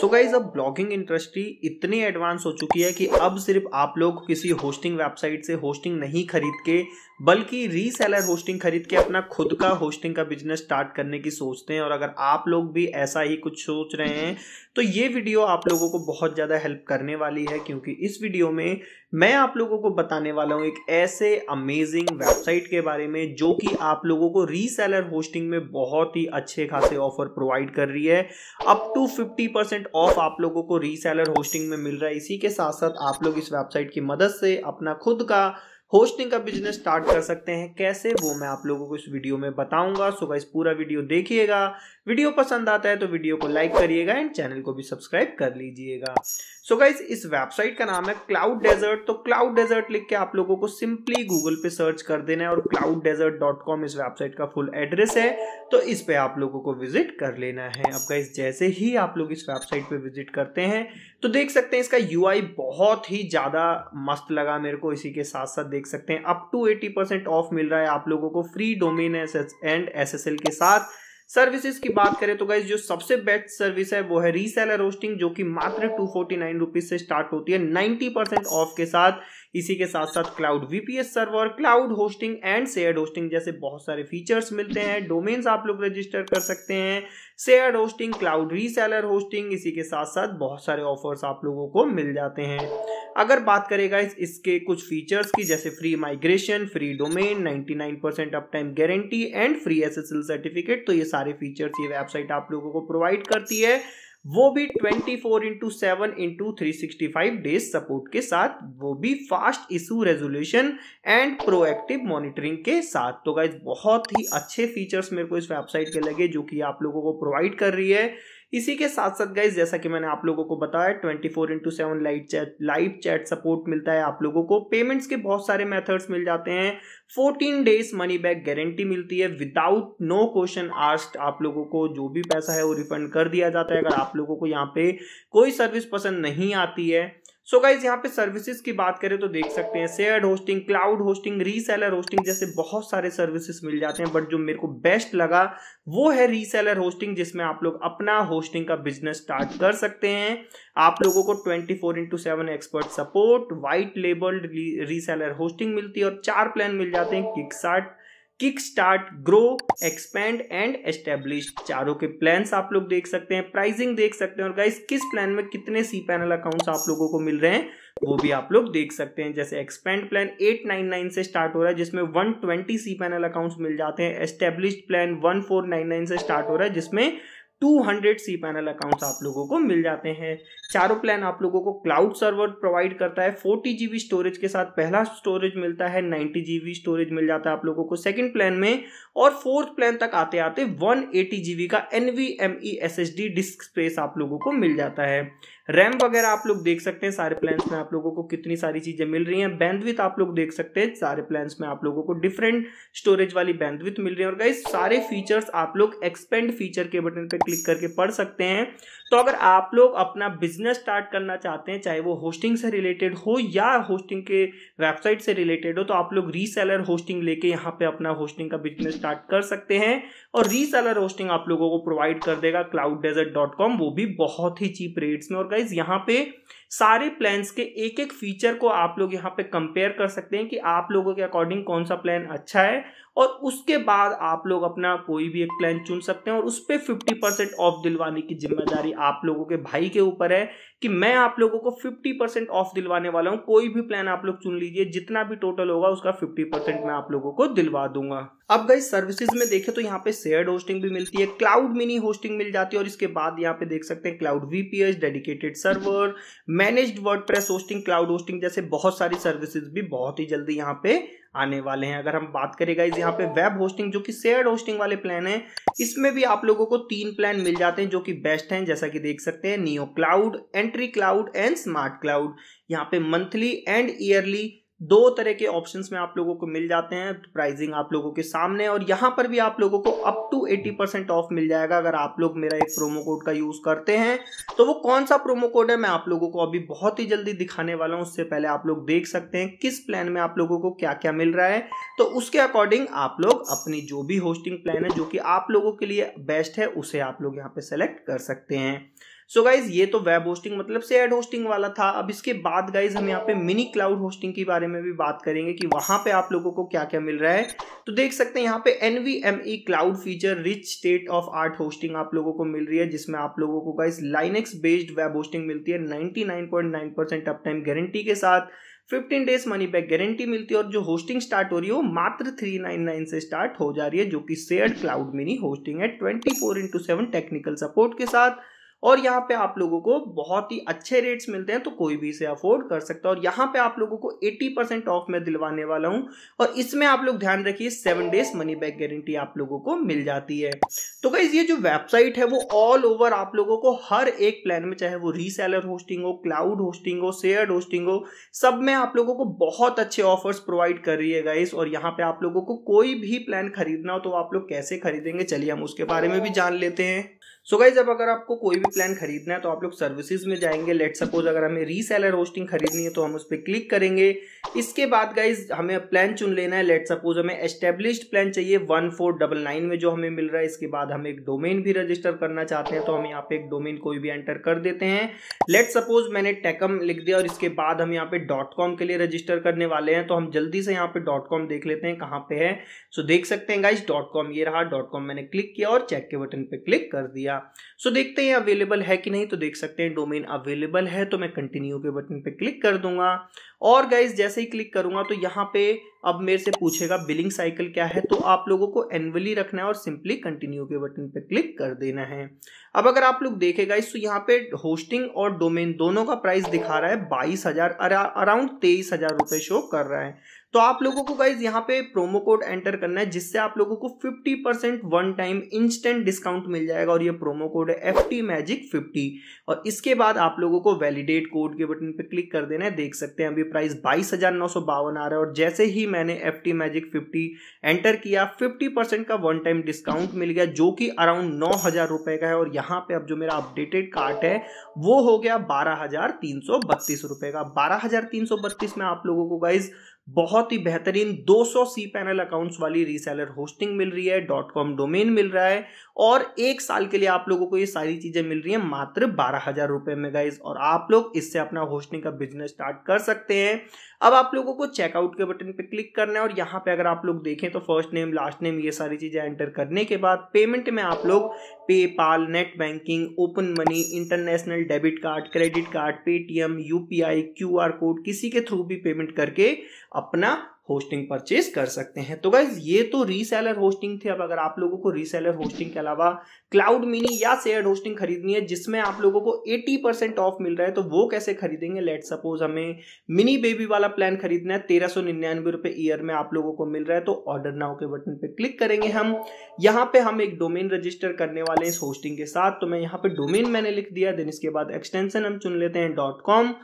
सो guys अब blogging industry इतनी advance हो चुकी है कि अब सिर्फ आप लोग किसी होस्टिंग वेबसाइट से होस्टिंग नहीं खरीद के बल्कि रीसेलर होस्टिंग खरीद के अपना खुद का होस्टिंग का बिजनेस स्टार्ट करने की सोचते हैं और अगर आप लोग भी ऐसा ही कुछ सोच रहे हैं तो ये वीडियो आप लोगों को बहुत ज़्यादा हेल्प करने वाली है क्योंकि इस वीडियो में मैं आप लोगों को बताने वाला हूँ एक ऐसे अमेजिंग वेबसाइट के बारे में जो कि आप लोगों को रीसेलर होस्टिंग में बहुत ही अच्छे खासे ऑफर प्रोवाइड कर रही है up to fifty percent off आप लोगों को रीसेलर होस्टिंग में मिल रहा है इसी के साथ साथ आप लोग इस वेबसाइट की मदद से अपना खुद का होस्टिंग का बिजनेस स्टार्ट कर सकते हैं कैसे वो मैं आप लोगों को इस वीडियो में बताऊंगा सुबह इस पूरा वीडियो देखिएगा वीडियो पसंद आता है तो वीडियो को लाइक करिएगा एंड चैनल को भी सब्सक्राइब कर लीजिएगा सो so गाइज इस वेबसाइट का नाम है क्लाउड डेजर्ट तो क्लाउड डेजर्ट लिख के आप लोगों को सिंपली गूगल पे सर्च कर देना है और क्लाउड डेजर्ट डॉट कॉम इस वेबसाइट का फुल एड्रेस है तो इस पे आप लोगों को विजिट कर लेना है अब गाइज जैसे ही आप लोग इस वेबसाइट पे विजिट करते हैं तो देख सकते हैं इसका यू बहुत ही ज़्यादा मस्त लगा मेरे को इसी के साथ साथ देख सकते हैं अप टू एटी ऑफ मिल रहा है आप लोगों को free domain S and S के साथ सर्विसेज की बात करें तो गाइज जो सबसे बेस्ट सर्विस है वो है रीसेलर होस्टिंग जो कि मात्र टू फोर्टी नाइन रुपीज से स्टार्ट होती है नाइनटी परसेंट ऑफ के साथ इसी के साथ साथ cloud VPS server cloud hosting and share hosting जैसे बहुत सारे फीचर्स मिलते हैं डोमेन्स आप लोग रजिस्टर कर सकते हैं share hosting cloud reseller hosting इसी के साथ साथ बहुत सारे ऑफर्स आप लोगों को मिल जाते हैं अगर बात करेगा इस, इसके कुछ फीचर्स की जैसे free migration free domain 99% percent uptime guarantee and free S certificate तो ये सारे फीचर्स ये वेबसाइट आप लोगों को प्रोवाइड करती है वो भी 24 four into seven into three sixty five days support के साथ वो भी fast issue resolution and proactive monitoring के साथ तो गाइज बहुत ही अच्छे फीचर्स मेरे को इस वेबसाइट के लगे जो कि आप लोगों को प्रोवाइड कर रही है इसी के साथ साथ गाइज जैसा कि मैंने आप लोगों को बताया twenty four into seven light chat live chat support मिलता है आप लोगों को पेमेंट्स के बहुत सारे मेथड्स मिल जाते हैं fourteen days money back guarantee मिलती है विदाउट नो क्वेश्चन आस्ट आप लोगों को जो भी पैसा है वो रिफंड कर दिया जाता है अगर आप लोगों को यहाँ पे कोई सर्विस पसंद नहीं आती है सो so गाइज यहाँ पे सर्विसेज की बात करें तो देख सकते हैं share hosting cloud hosting reseller hosting जैसे बहुत सारे सर्विसेज मिल जाते हैं बट जो मेरे को बेस्ट लगा वो है रीसेलर होस्टिंग जिसमें आप लोग अपना होस्टिंग का बिजनेस स्टार्ट कर सकते हैं आप लोगों को 24 four into seven expert support white labelled reseller hosting मिलती है और चार प्लान मिल जाते हैं kick kick start grow expand and establish चारों के प्लान्स आप लोग देख सकते हैं प्राइसिंग देख सकते हैं और गाइस किस प्लान में कितने सी पैनल अकाउंट्स आप लोगों को मिल रहे हैं वो भी आप लोग देख सकते हैं जैसे एक्सपेंड प्लान 899 से स्टार्ट हो रहा है जिसमें 120 सी पैनल अकाउंट्स मिल जाते हैं एस्टेब्लिश प्लान 1499 से स्टार्ट हो रहा है जिसमें 200 सी पैनल अकाउंट्स आप लोगों को मिल जाते हैं चारों प्लान आप लोगों को क्लाउड सर्वर प्रोवाइड करता है फोर्टी जीबी स्टोरेज के साथ पहला स्टोरेज मिलता है 90 जीबी स्टोरेज मिल जाता है आप लोगों को सेकंड प्लान में और फोर्थ प्लान तक आते आते 180 जीबी का N V M E S S D disk space आप लोगों को मिल जाता है रैम वगैरह आप लोग देख सकते हैं सारे प्लान्स में आप लोगों को कितनी सारी चीज़ें मिल रही हैं बैंडविथ आप लोग देख सकते हैं सारे प्लान्स में आप लोगों को डिफरेंट स्टोरेज वाली बैंडविथ मिल रही है और गाइस सारे फीचर्स आप लोग एक्सपेंड फीचर के बटन पर क्लिक करके पढ़ सकते हैं तो अगर आप लोग अपना बिजनेस स्टार्ट करना चाहते हैं चाहे वो होस्टिंग से रिलेटेड हो या होस्टिंग के वेबसाइट से रिलेटेड हो तो आप लोग रीसेलर होस्टिंग लेके यहाँ पे अपना होस्टिंग का बिजनेस स्टार्ट कर सकते हैं और रीसेलर होस्टिंग आप लोगों को प्रोवाइड कर देगा क्लाउड डेजर्ट डॉट कॉम वो भी बहुत ही चीप रेट्स में और गाइस गाइज यहाँ पे सारे प्लान्स के एक एक फीचर को आप लोग यहाँ पे कंपेयर कर सकते हैं कि आप लोगों के अकॉर्डिंग कौन सा प्लान अच्छा है और उसके बाद आप लोग अपना कोई भी एक प्लान चुन सकते हैं और उस पर फिफ्टी परसेंट ऑफ दिलवाने की जिम्मेदारी आप लोगों के भाई के ऊपर है कि मैं आप लोगों को फिफ्टी परसेंट ऑफ दिलवाने वाला हूँ कोई भी प्लान आप लोग चुन लीजिए जितना भी टोटल होगा उसका फिफ्टी परसेंट मैं आप लोगों को दिलवा दूंगा अब गई सर्विसेज में देखें तो यहाँ पे शेयर होस्टिंग भी मिलती है क्लाउड मिनी होस्टिंग मिल जाती है और इसके बाद यहाँ पे देख सकते हैं cloud VPS dedicated server managed WordPress hosting cloud hosting जैसे बहुत सारी सर्विसेज भी बहुत ही जल्दी यहाँ पे आने वाले हैं अगर हम बात करें गाइज यहाँ पे वेब होस्टिंग जो कि शेयर होस्टिंग वाले प्लान है इसमें भी आप लोगों को तीन प्लान मिल जाते हैं जो कि बेस्ट हैं जैसा कि देख सकते हैं neo cloud entry cloud and smart cloud यहाँ पे मंथली एंड ईयरली दो तरह के ऑप्शंस में आप लोगों को मिल जाते हैं प्राइसिंग आप लोगों के सामने और यहाँ पर भी आप लोगों को अप टू 80 परसेंट ऑफ मिल जाएगा अगर आप लोग मेरा एक प्रोमो कोड का यूज़ करते हैं तो वो कौन सा प्रोमो कोड है मैं आप लोगों को अभी बहुत ही जल्दी दिखाने वाला हूँ उससे पहले आप लोग देख सकते हैं किस प्लान में आप लोगों को क्या क्या मिल रहा है तो उसके अकॉर्डिंग आप लोग अपनी जो भी होस्टिंग प्लान है जो कि आप लोगों के लिए बेस्ट है उसे आप लोग यहाँ पे सेलेक्ट कर सकते हैं सो गाइज ये तो वेब होस्टिंग मतलब एड होस्टिंग वाला था अब इसके बाद गाइज हम यहाँ पे मिनी क्लाउड होस्टिंग के बारे में भी बात करेंगे कि वहां पे आप लोगों को क्या क्या मिल रहा है तो देख सकते हैं यहाँ पे N V M E cloud feature rich state of art hosting आप लोगों को मिल रही है जिसमें आप लोगों को guys Linux based web hosting मिलती है नाइनटी अप टाइम गारंटी के साथ 15 डेज मनी बैक गारंटी मिलती है और जो होस्टिंग स्टार्ट हो रही है वो मात्र 399 से स्टार्ट हो जा रही है जो कि शेयर्ड क्लाउड मिनी होस्टिंग है 24 four into seven technical support के साथ और यहाँ पे आप लोगों को बहुत ही अच्छे रेट्स मिलते हैं तो कोई भी इसे अफोर्ड कर सकता है और यहाँ पे आप लोगों को 80 परसेंट ऑफ में दिलवाने वाला हूँ और इसमें आप लोग ध्यान रखिए seven days money back guarantee आप लोगों को मिल जाती है तो गाइज ये जो वेबसाइट है वो ऑल ओवर आप लोगों को हर एक प्लान में चाहे वो रीसेलर होस्टिंग हो क्लाउड होस्टिंग हो शेयर्ड होस्टिंग हो सब में आप लोगों को बहुत अच्छे ऑफर्स प्रोवाइड कर रही है गाइस और यहाँ पे आप लोगों को कोई भी प्लान खरीदना हो तो आप लोग कैसे खरीदेंगे चलिए हम उसके बारे में भी जान लेते हैं सो गाइज अब अगर आपको कोई भी प्लान खरीदना है तो आप लोग सर्विसेज में जाएंगे लेट सपोज अगर हमें रीसेलर होस्टिंग खरीदनी है तो हम उस पर क्लिक करेंगे इसके बाद गाइज हमें प्लान चुन लेना है लेट सपोज हमें एस्टेब्लिश्ड प्लान चाहिए वन फोर डबल नाइन में जो हमें मिल रहा है इसके बाद बाद हम एक डोमेन भी रजिस्टर करना चाहते हैं तो हम यहाँ पे एक डोमेन कोई भी एंटर कर देते हैं लेट सपोज मैंने टेकम लिख दिया और इसके बाद हम यहाँ पे डॉट कॉम के लिए रजिस्टर करने वाले हैं तो हम जल्दी से यहाँ पे डॉट कॉम देख लेते हैं कहाँ पे है सो देख सकते हैं गाइज डॉट कॉम ये रहा डॉट कॉम मैंने क्लिक किया और चेक के बटन पर क्लिक कर दिया सो देखते हैं अवेलेबल है कि नहीं तो देख सकते हैं डोमेन अवेलेबल है तो मैं कंटिन्यू के बटन पर क्लिक कर दूंगा और गाइज जैसे ही क्लिक करूंगा तो यहाँ पे अब मेरे से पूछेगा बिलिंग साइकिल क्या है तो आप लोगों को एनुअली रखना है और सिंपली कंटिन्यू के बटन पर क्लिक कर देना है अब अगर आप लोग देखेगा इस तो यहाँ पे होस्टिंग और डोमेन दोनों का प्राइस दिखा रहा है बाईस हजार अराउंड तेईस हजार रुपए शो कर रहा है तो आप लोगों को गाइज यहाँ पे प्रोमो कोड एंटर करना है जिससे आप लोगों को 50 percent one time instant discount मिल जाएगा और ये प्रोमो कोड है एफ टी मैजिक फिफ्टी और इसके बाद आप लोगों को वैलिडेट कोड के बटन पे क्लिक कर देना है देख सकते हैं अभी प्राइस बाईस हजार नौ सौ बावन आ रहा है और जैसे ही मैंने F T magic fifty enter किया फिफ्टी परसेंट का वन टाइम डिस्काउंट मिल गया जो कि अराउंड नौ हजार रुपए का है और यहाँ पे अब जो मेरा अपडेटेड कार्ट है वो हो गया बारह हजार तीन सौ बत्तीस रुपए का बारह हजार तीन सौ बत्तीस में आप लोगों को गाइज बहुत ही बेहतरीन 200 सी पैनल अकाउंट्स वाली रीसेलर होस्टिंग मिल रही है डॉट कॉम डोमेन मिल रहा है और एक साल के लिए आप लोगों को ये सारी चीज़ें मिल रही हैं मात्र बारह हज़ार रुपये में गाइज और आप लोग इससे अपना होस्टिंग का बिजनेस स्टार्ट कर सकते हैं अब आप लोगों को चेकआउट के बटन पे क्लिक करना है और यहाँ पे अगर आप लोग देखें तो फर्स्ट नेम लास्ट नेम ये सारी चीज़ें एंटर करने के बाद पेमेंट में आप लोग PayPal net banking open money international debit card credit card Paytm UPI QR code किसी के थ्रू भी पेमेंट करके अपना होस्टिंग परचेज कर सकते हैं तो गाइज ये तो रीसेलर होस्टिंग थी अब अगर आप लोगों को रीसेलर होस्टिंग के अलावा क्लाउड मिनी या शेयर होस्टिंग खरीदनी है जिसमें आप लोगों को 80 परसेंट ऑफ मिल रहा है तो वो कैसे खरीदेंगे लेट सपोज हमें मिनी बेबी वाला प्लान खरीदना है तेरह सौ निन्यानवे रुपए ईयर में आप लोगों को मिल रहा है तो ऑर्डर नाउ के बटन पे क्लिक करेंगे हम यहाँ पे हम एक डोमेन रजिस्टर करने वाले हैं इस होस्टिंग के साथ तो मैं यहाँ पे डोमेन मैंने लिख दिया देन इसके बाद एक्सटेंशन हम चुन लेते हैं डॉट कॉम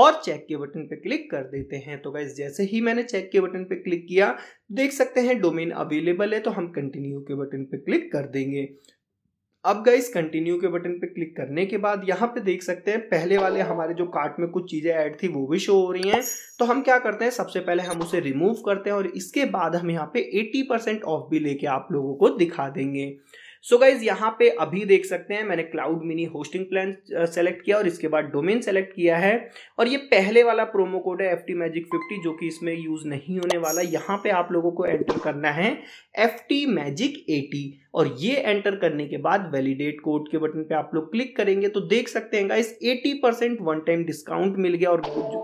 और चेक के बटन पे क्लिक कर देते हैं तो गाइज जैसे ही मैंने चेक के बटन बटन पे क्लिक किया देख सकते हैं डोमेन अवेलेबल है तो हम कंटिन्यू के बटन पे क्लिक कर देंगे अब गाइस कंटिन्यू के बटन पे क्लिक करने के बाद यहाँ पे देख सकते हैं पहले वाले हमारे जो कार्ट में कुछ चीज़ें ऐड थी वो भी शो हो रही हैं तो हम क्या करते हैं सबसे पहले हम उसे रिमूव करते हैं और इसके बाद हम यहाँ पे 80% ऑफ भी लेके आप लोगों को दिखा देंगे सो गाइज यहाँ पे अभी देख सकते हैं मैंने cloud mini hosting plan select किया और इसके बाद डोमेन सेलेक्ट किया है और ये पहले वाला प्रोमो कोड है एफ टी मैजिक फिफ्टी जो कि इसमें यूज नहीं होने वाला यहाँ पे आप लोगों को एंटर करना है एफ टी मैजिक एटी और ये एंटर करने के बाद वैलिडेट कोड के बटन पे आप लोग क्लिक करेंगे तो देख सकते हैं guys 80 percent one time discount मिल गया और जो,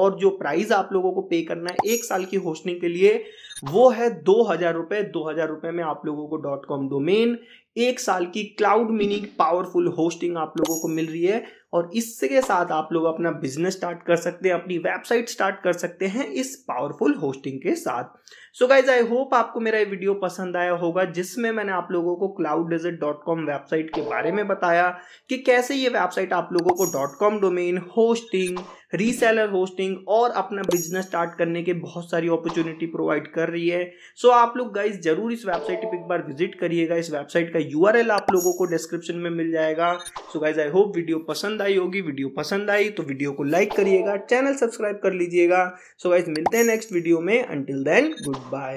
और जो प्राइस आप लोगों को पे करना है एक साल की होस्टिंग के लिए वो है दो हजार रुपये दो हजार रुपये में आप लोगों को डॉट कॉम डोमेन एक साल की क्लाउड मिनी पावरफुल होस्टिंग आप लोगों को मिल रही है और इसके साथ आप लोग अपना बिजनेस स्टार्ट कर सकते हैं अपनी वेबसाइट स्टार्ट कर सकते हैं इस पावरफुल होस्टिंग के साथ सो गाइज आई होप आपको मेरा ये वीडियो पसंद आया होगा जिसमें मैंने आप लोगों को Cloud desert dot com website के बारे में बताया कि कैसे ये वेबसाइट आप लोगों को dot com domain hosting reseller hosting और अपना बिजनेस स्टार्ट करने के बहुत सारी अपॉर्चुनिटी प्रोवाइड कर रही है सो आप लोग गाइज जरूर इस वेबसाइट पर एक बार विजिट करिएगा इस वेबसाइट का यू आप लोगों को डिस्क्रिप्शन में मिल जाएगा so guys I hope video पसंद पसंद आई होगी वीडियो पसंद आई तो वीडियो को लाइक करिएगा चैनल सब्सक्राइब कर लीजिएगा सो गाइज मिलते हैं नेक्स्ट वीडियो में अंटिल देन गुड बाय